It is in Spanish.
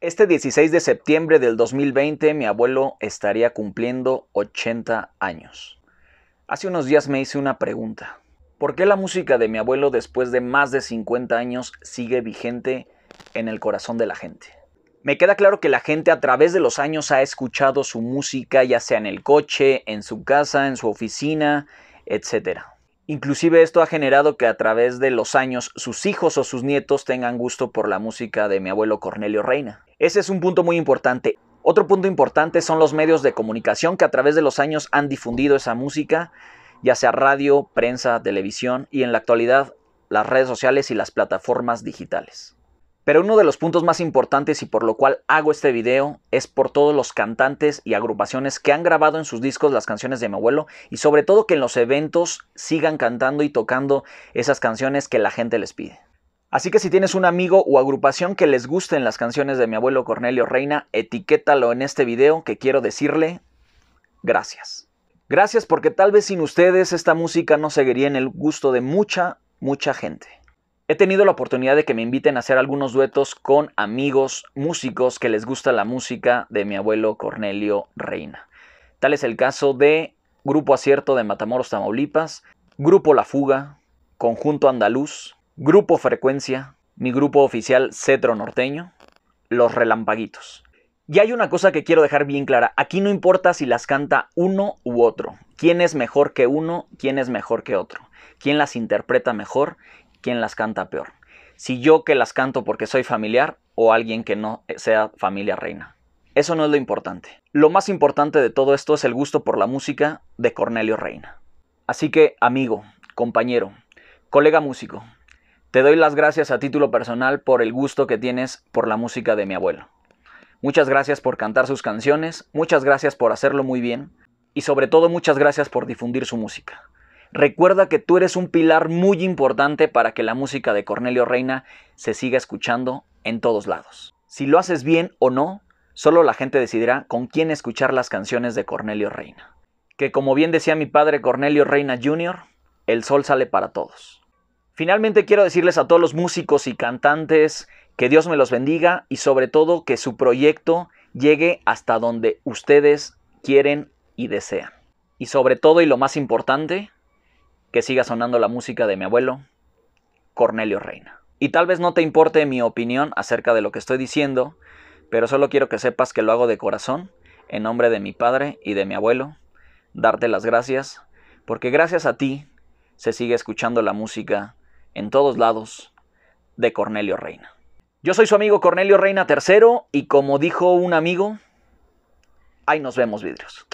Este 16 de septiembre del 2020 mi abuelo estaría cumpliendo 80 años. Hace unos días me hice una pregunta. ¿Por qué la música de mi abuelo después de más de 50 años sigue vigente en el corazón de la gente? Me queda claro que la gente a través de los años ha escuchado su música ya sea en el coche, en su casa, en su oficina, etcétera. Inclusive esto ha generado que a través de los años sus hijos o sus nietos tengan gusto por la música de mi abuelo Cornelio Reina. Ese es un punto muy importante. Otro punto importante son los medios de comunicación que a través de los años han difundido esa música, ya sea radio, prensa, televisión y en la actualidad las redes sociales y las plataformas digitales. Pero uno de los puntos más importantes y por lo cual hago este video es por todos los cantantes y agrupaciones que han grabado en sus discos las canciones de mi abuelo y sobre todo que en los eventos sigan cantando y tocando esas canciones que la gente les pide. Así que si tienes un amigo o agrupación que les gusten las canciones de mi abuelo Cornelio Reina, etiquétalo en este video que quiero decirle gracias. Gracias porque tal vez sin ustedes esta música no seguiría en el gusto de mucha, mucha gente. He tenido la oportunidad de que me inviten a hacer algunos duetos con amigos músicos que les gusta la música de mi abuelo Cornelio Reina. Tal es el caso de Grupo Acierto de Matamoros Tamaulipas, Grupo La Fuga, Conjunto Andaluz, Grupo Frecuencia, mi grupo oficial Cetro Norteño, Los Relampaguitos. Y hay una cosa que quiero dejar bien clara, aquí no importa si las canta uno u otro, quién es mejor que uno, quién es mejor que otro, quién las interpreta mejor quién las canta peor. Si yo que las canto porque soy familiar o alguien que no sea familia reina. Eso no es lo importante. Lo más importante de todo esto es el gusto por la música de Cornelio Reina. Así que, amigo, compañero, colega músico, te doy las gracias a título personal por el gusto que tienes por la música de mi abuelo. Muchas gracias por cantar sus canciones, muchas gracias por hacerlo muy bien y sobre todo muchas gracias por difundir su música. Recuerda que tú eres un pilar muy importante para que la música de Cornelio Reina se siga escuchando en todos lados. Si lo haces bien o no, solo la gente decidirá con quién escuchar las canciones de Cornelio Reina. Que como bien decía mi padre Cornelio Reina Jr., el sol sale para todos. Finalmente quiero decirles a todos los músicos y cantantes que Dios me los bendiga y sobre todo que su proyecto llegue hasta donde ustedes quieren y desean. Y sobre todo y lo más importante, que siga sonando la música de mi abuelo, Cornelio Reina. Y tal vez no te importe mi opinión acerca de lo que estoy diciendo, pero solo quiero que sepas que lo hago de corazón, en nombre de mi padre y de mi abuelo, darte las gracias, porque gracias a ti se sigue escuchando la música en todos lados de Cornelio Reina. Yo soy su amigo Cornelio Reina III y como dijo un amigo, ahí nos vemos vidrios.